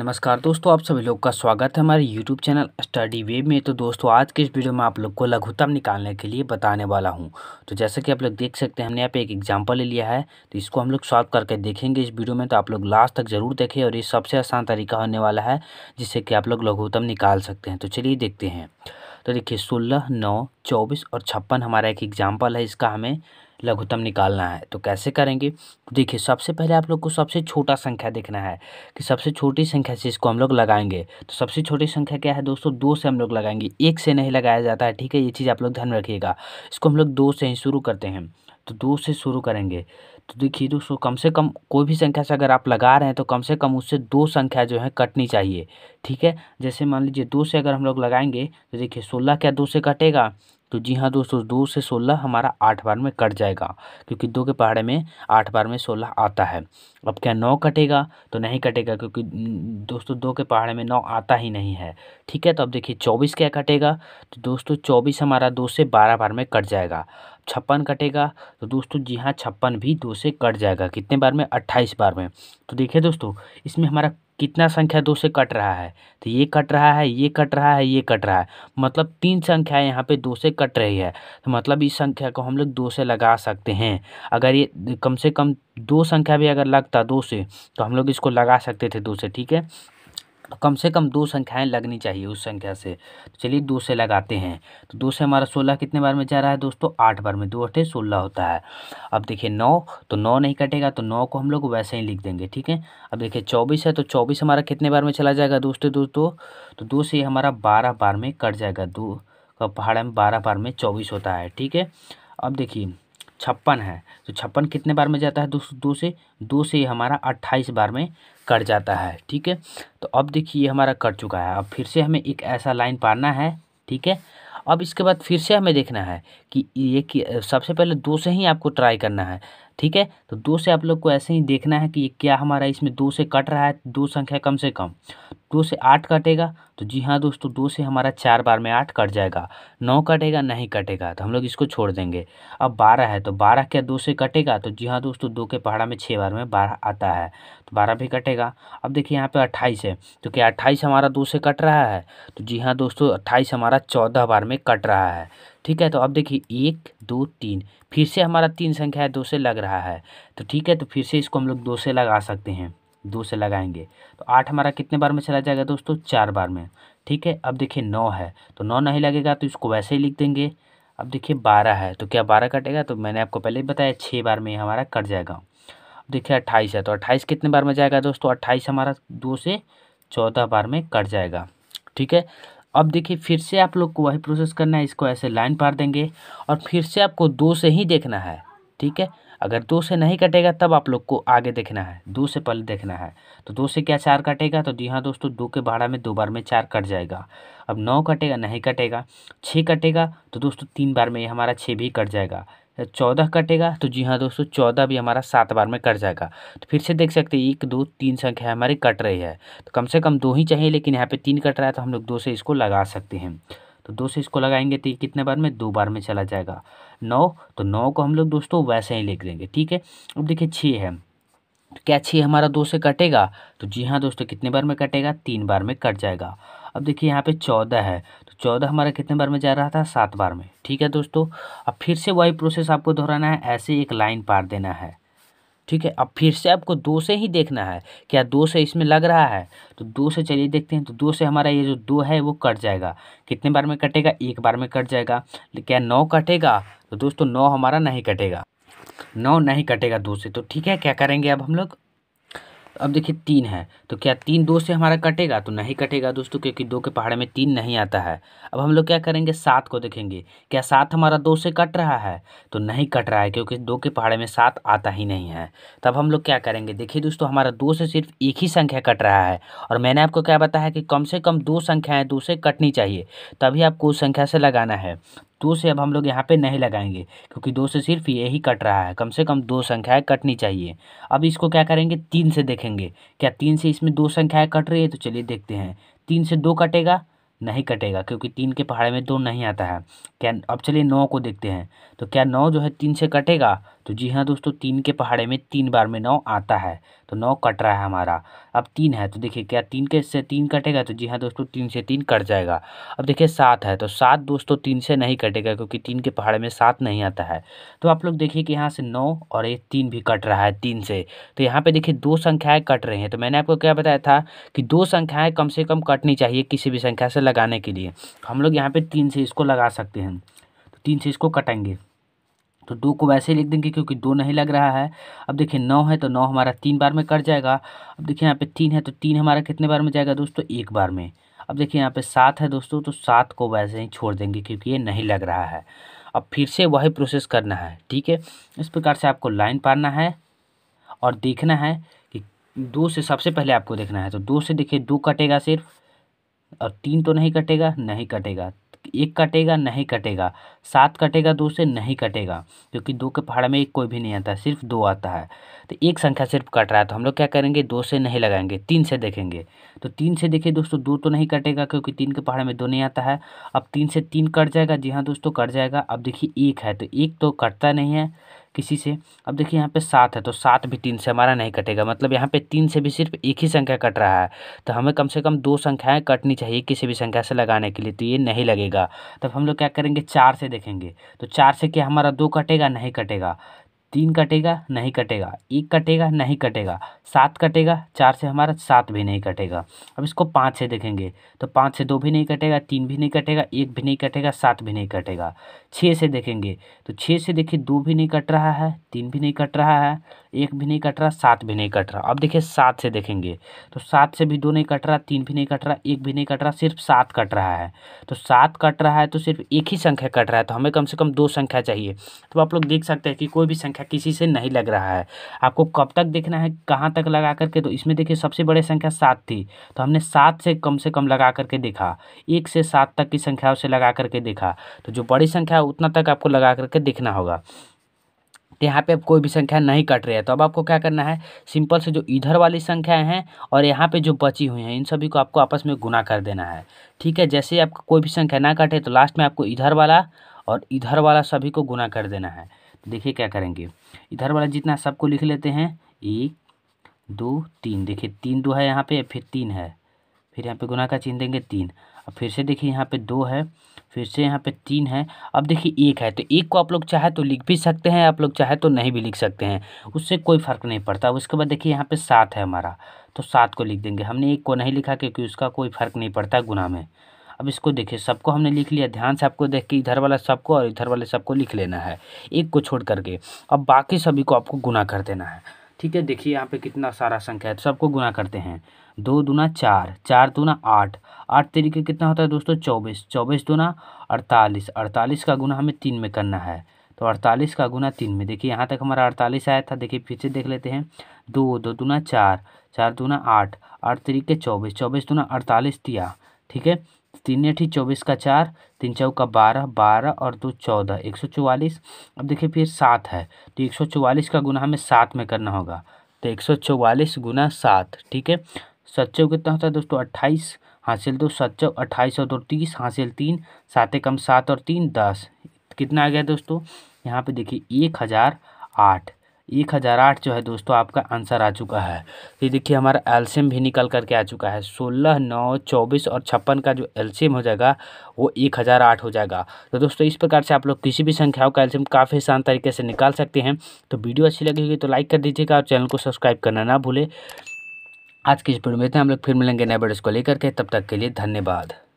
नमस्कार दोस्तों आप सभी लोग का स्वागत है हमारे YouTube चैनल स्टडी वेब में तो दोस्तों आज के इस वीडियो में आप लोग को लघुत्तम निकालने के लिए बताने वाला हूं तो जैसा कि आप लोग देख सकते हैं हमने यहाँ पे एक एग्जांपल ले लिया है तो इसको हम लोग सॉल्व करके देखेंगे इस वीडियो में तो आप लोग लास्ट तक ज़रूर देखें और ये सबसे आसान तरीका होने वाला है जिससे कि आप लोग लघुत्तम निकाल सकते हैं तो चलिए देखते हैं तो देखिए सोलह नौ चौबीस और छप्पन हमारा एक एग्जाम्पल है इसका हमें लघुत्तम निकालना है तो कैसे करेंगे देखिए सबसे पहले आप लोग को सबसे छोटा संख्या देखना है कि सबसे छोटी संख्या से इसको हम लोग लगाएंगे तो सबसे छोटी संख्या क्या है दोस्तों दो से हम लोग लगाएंगे एक से नहीं लगाया जाता है ठीक है ये चीज़ आप लोग ध्यान रखिएगा इसको हम लोग दो से ही शुरू करते हैं तो दो से शुरू करेंगे तो देखिए दोस्तों कम से कम कोई भी संख्या से अगर आप लगा रहे हैं तो कम से कम उससे दो संख्या जो है कटनी चाहिए ठीक है जैसे मान लीजिए दो से अगर हम लोग लगाएंगे तो देखिए सोलह क्या दो से कटेगा तो जी हाँ दोस्तों दो से सोलह हमारा आठ बार में कट जाएगा क्योंकि दो के पहाड़े में आठ बार में सोलह आता है अब क्या नौ कटेगा तो नहीं कटेगा क्योंकि दोस्तों दो के पहाड़े में नौ आता ही नहीं है ठीक है तो अब देखिए चौबीस क्या कटेगा तो दोस्तों चौबीस हमारा दो से बारह बार में कट जाएगा छप्पन कटेगा तो दोस्तों जी हाँ छप्पन भी दो से कट जाएगा कितने बार में अट्ठाईस बार में तो देखिए दोस्तों इसमें हमारा कितना संख्या दो से कट रहा है तो ये कट रहा है ये कट रहा है ये कट रहा है मतलब तीन संख्या यहाँ पे दो से कट रही है तो मतलब इस संख्या को हम लोग दो से लगा सकते हैं अगर ये कम से कम दो संख्या भी अगर लगता दो से तो हम लोग इसको लगा सकते थे दो से ठीक है कम से कम दो संख्याएं लगनी चाहिए उस संख्या से तो चलिए दो से लगाते हैं तो दो से हमारा सोलह कितने बार में जा रहा है दोस्तों आठ बार में दो अठे सोलह होता है अब देखिए नौ तो नौ नहीं कटेगा तो नौ को हम लोग वैसे ही लिख देंगे ठीक है अब देखिए चौबीस है तो चौबीस हमारा कितने बार में चला जाएगा दोस्तों दोस्तों तो दो से हमारा बारह बार में कट जाएगा दो का पहाड़ में बारह बार में चौबीस होता है ठीक है अब देखिए छप्पन है तो छप्पन कितने बार में जाता है दो दो से दो से ये हमारा अट्ठाईस बार में कट जाता है ठीक है तो अब देखिए ये हमारा कट चुका है अब फिर से हमें एक ऐसा लाइन पारना है ठीक है अब इसके बाद फिर से हमें देखना है कि ये कि सबसे पहले दो से ही आपको ट्राई करना है ठीक है तो दो से आप लोग को ऐसे ही देखना है कि ये क्या हमारा इसमें दो से कट रहा है दो संख्या कम से कम दो से आठ कटेगा तो जी हाँ दोस्तों दो से हमारा चार बार में आठ कट जाएगा नौ कटेगा नहीं कटेगा तो हम लोग इसको छोड़ देंगे अब बारह है तो बारह क्या दो से कटेगा तो जी हाँ दोस्तों दो के पहाड़ा में छः बार में बारह आता है तो बारह भी कटेगा अब देखिए यहाँ पे अट्ठाईस है तो क्या अट्ठाईस हमारा दो से कट रहा है तो जी हाँ दोस्तों अट्ठाईस हमारा चौदह बार में कट रहा है ठीक है तो अब देखिए एक दो तीन फिर से हमारा तीन संख्या है दो से लग रहा है तो ठीक है तो फिर से इसको हम लोग दो से लगा सकते हैं दो से लगाएंगे तो आठ हमारा कितने बार में चला जाएगा दोस्तों चार बार में ठीक है अब देखिए नौ है तो नौ नहीं लगेगा तो इसको वैसे ही लिख देंगे अब देखिए बारह है तो क्या बारह कटेगा तो मैंने आपको पहले ही बताया छः बार में हमारा कट जाएगा अब देखिए अट्ठाईस है तो अट्ठाईस कितने बार में जाएगा दोस्तों अट्ठाईस हमारा दो से चौदह बार में कट जाएगा ठीक है अब देखिए फिर से आप लोग को वही प्रोसेस करना है इसको ऐसे लाइन पार देंगे और फिर से आपको दो से ही देखना है ठीक है अगर दो से नहीं कटेगा तब आप लोग को आगे देखना है दो से पहले देखना है तो दो से क्या चार कटेगा तो जी हाँ दोस्तों दो के भाड़ा में दो बार में चार कट जाएगा अब नौ कटेगा नहीं कटेगा छः कटेगा तो दोस्तों तीन बार में हमारा छः भी कट जाएगा चौदह कटेगा तो जी हाँ दोस्तों चौदह भी हमारा सात बार में कट जाएगा तो फिर से देख सकते हैं एक दो तीन संख्या हमारी कट रही है तो कम से कम दो ही चाहिए लेकिन यहाँ पे तीन कट रहा है तो हम लोग दो से इसको लगा सकते हैं तो दो से इसको लगाएंगे तो कितने बार में दो बार में चला जाएगा नौ तो नौ को हम लोग दोस्तों वैसे ही लिख देंगे ठीक है अब देखिए छः है तो क्या छः हमारा दो से कटेगा तो जी हाँ दोस्तों कितने बार में कटेगा तीन बार में कट जाएगा अब देखिए यहाँ पे चौदह है तो चौदह हमारा कितने बार में जा रहा था सात बार में ठीक है दोस्तों अब फिर से वही प्रोसेस आपको दोहराना है ऐसे एक लाइन पार देना है ठीक है अब फिर से आपको दो से ही देखना है क्या दो से इसमें लग रहा है तो दो से चलिए देखते हैं तो दो से हमारा ये जो दो है वो कट जाएगा कितने बार में कटेगा एक बार में कट जाएगा क्या नौ कटेगा तो दोस्तों नौ हमारा नहीं कटेगा नौ नहीं कटेगा दो से तो ठीक है क्या करेंगे अब हम लोग अब देखिए तीन है तो क्या तीन दो से हमारा कटेगा तो नहीं कटेगा दोस्तों क्योंकि दो के पहाड़े में तीन नहीं आता है अब हम लोग क्या करेंगे सात को देखेंगे क्या सात हमारा दो से कट रहा है तो नहीं कट रहा है क्योंकि दो के पहाड़े में सात आता ही नहीं है तब हम लोग क्या करेंगे देखिए दोस्तों हमारा दो से सिर्फ एक ही संख्या कट रहा है और मैंने आपको क्या बताया कि कम से कम दो संख्याएँ दो से कटनी चाहिए तभी आपको उस संख्या से लगाना है दो से अब हम लोग यहाँ पे नहीं लगाएंगे क्योंकि दो से सिर्फ यही कट रहा है कम से कम दो संख्याएं कटनी चाहिए अब इसको क्या करेंगे तीन से देखेंगे क्या तीन से इसमें दो संख्याएं कट रही है तो चलिए देखते हैं तीन से दो कटेगा नहीं कटेगा क्योंकि तीन के पहाड़े में दो नहीं आता है क्या अब चलिए नौ को देखते हैं तो क्या नौ जो है तीन से कटेगा तो जी हाँ दोस्तों तीन के पहाड़े में तीन बार में नौ आता है तो नौ कट रहा है हमारा अब तीन है तो देखिए क्या तीन के से तीन कटेगा तो जी हाँ दोस्तों तीन से तीन कट जाएगा अब देखिए सात है तो सात दोस्तों तीन से नहीं कटेगा क्योंकि तीन के पहाड़े में सात नहीं आता है तो आप लोग देखिए कि यहाँ से नौ और ये तीन भी कट रहा है तीन से तो यहाँ पर देखिए दो संख्याएँ कट रही हैं तो मैंने आपको क्या बताया था कि दो संख्याएँ कम से कम कटनी चाहिए किसी भी संख्या से लगाने के लिए हम लोग यहाँ पर तीन से इसको लगा सकते हैं तो तीन से इसको कटेंगे तो दो को वैसे ही लिख देंगे क्योंकि दो नहीं लग रहा है अब देखिए नौ है तो नौ हमारा तीन बार में कट जाएगा अब देखिए यहाँ पे तीन है तो तीन हमारा कितने बार में जाएगा दोस्तों एक बार में अब देखिए यहाँ पे सात है दोस्तों तो सात को वैसे ही छोड़ देंगे क्योंकि ये नहीं लग रहा है अब फिर से वही प्रोसेस करना है ठीक है इस प्रकार से आपको लाइन पारना है और देखना है कि दो से सबसे पहले आपको देखना है तो दो से देखिए दो कटेगा सिर्फ और तीन तो नहीं कटेगा नहीं कटेगा एक कटेगा नहीं कटेगा सात कटेगा दो से नहीं कटेगा क्योंकि दो के पहाड़ में एक कोई भी नहीं आता सिर्फ दो आता है तो एक संख्या सिर्फ कट रहा है तो हम लोग क्या करेंगे दो से नहीं लगाएंगे तीन से देखेंगे तो तीन से देखिए दोस्तों दो तो नहीं कटेगा क्योंकि तीन के पहाड़ में दो नहीं आता है अब तीन से तीन कट जाएगा जी हाँ दोस्तों कट जाएगा अब देखिए एक है तो एक तो कटता नहीं है किसी से अब देखिए यहाँ पे सात है तो सात भी तीन से हमारा नहीं कटेगा मतलब यहाँ पे तीन से भी सिर्फ एक ही संख्या कट रहा है तो हमें कम से कम दो संख्याएं कटनी चाहिए किसी भी संख्या से लगाने के लिए तो ये नहीं लगेगा तब हम लोग क्या करेंगे चार से देखेंगे तो चार से क्या हमारा दो कटेगा नहीं कटेगा तीन कटेगा नहीं कटेगा एक कटेगा नहीं कटेगा सात कटेगा चार से हमारा सात भी नहीं कटेगा अब इसको पाँच से देखेंगे तो पाँच से दो भी नहीं कटेगा तीन भी नहीं कटेगा एक भी नहीं कटेगा सात भी नहीं कटेगा छः से देखेंगे तो छः से देखिए दो भी नहीं कट रहा है तीन भी नहीं कट रहा है एक भी नहीं कट रहा सात भी नहीं कट रहा अब देखिए सात से देखेंगे तो सात से भी दो नहीं कट रहा तीन भी नहीं कट रहा एक भी नहीं कट रहा सिर्फ सात कट रहा है तो सात कट रहा है तो सिर्फ एक ही संख्या कट रहा है तो हमें कम से कम दो संख्या चाहिए तो आप लोग देख सकते हैं कि कोई भी संख्या किसी से नहीं लग रहा है आपको कब तक देखना है कहाँ तक लगा करके तो इसमें देखिए सबसे बड़ी संख्या सात थी तो हमने सात से कम से कम लगा करके देखा एक से सात तक की संख्याओं से लगा करके देखा तो जो बड़ी संख्या है उतना तक आपको लगा करके देखना होगा तो यहाँ पे अब कोई भी संख्या नहीं कट रही है तो अब आपको क्या करना है सिंपल से जो इधर वाली संख्याएं हैं और यहाँ पे जो बची हुई हैं इन सभी को आपको आपस में गुना कर देना है ठीक है जैसे आपको कोई भी संख्या ना कटे तो लास्ट में आपको इधर वाला और इधर वाला सभी को गुना कर देना है तो देखिए क्या करेंगे इधर वाला जितना सबको लिख लेते हैं एक दो तीन देखिए तीन दो है यहाँ पे फिर तीन है फिर यहाँ पर गुना का चिन्ह देंगे तीन अब फिर से देखिए यहाँ पे दो है फिर से यहाँ पे तीन है अब देखिए एक है तो एक को आप लोग चाहे तो लिख भी सकते हैं आप लोग चाहे तो नहीं भी लिख सकते हैं उससे कोई फ़र्क नहीं पड़ता उसके बाद देखिए यहाँ पे सात है हमारा तो सात को लिख देंगे हमने एक को नहीं लिखा क्योंकि उसका कोई फ़र्क नहीं पड़ता गुना में अब इसको देखिए सबको हमने लिख लिया ध्यान से आपको देख के इधर वाला सबको और इधर वाले सबको लिख लेना है एक को छोड़ करके अब बाकी सभी को आपको गुना कर देना है ठीक है देखिए यहाँ पे कितना सारा संख्या है तो सबको गुना करते हैं दो दूना चार चार दूना आठ आठ तरीके कितना होता है दोस्तों चौबीस चौबीस दूना अड़तालीस अड़तालीस का गुना हमें तीन में करना है तो अड़तालीस का गुना तीन में देखिए यहाँ तक हमारा अड़तालीस आया था देखिए फिर से देख लेते हैं दो दो दूना चार चार दूना आठ आठ तरीके चौबीस चौबीस दूना अड़तालीस दिया ठीक है तीन अठी चौबीस का चार तीन चौका बारह बारह और दो चौदह एक सौ चौवालीस अब देखिए फिर सात है तो एक सौ चौवालीस का गुना हमें सात में करना होगा तो एक सौ चौवालीस गुना सात ठीक है चौ कितना होता है दोस्तों अट्ठाईस हासिल दो सच्चो अट्ठाईस और दो तीस हासिल तीन सात कम सात और तीन दस कितना आ गया दोस्तों यहाँ पर देखिए एक हज़ार आठ एक हज़ार आठ जो है दोस्तों आपका आंसर आ चुका है तो ये देखिए हमारा एल्शियम भी निकल करके आ चुका है सोलह नौ चौबीस और छप्पन का जो एल्शियम हो जाएगा वो एक हज़ार आठ हो जाएगा तो दोस्तों इस प्रकार से आप लोग किसी भी संख्याओं का एल्शियम काफ़ी आसान तरीके से निकाल सकते हैं तो वीडियो अच्छी लगेगी तो लाइक कर दीजिएगा और चैनल को सब्सक्राइब करना ना भूलें आज की इस वीडियो में हम लोग फिर मिलेंगे नए वीडियोस को लेकर के तब तक के लिए धन्यवाद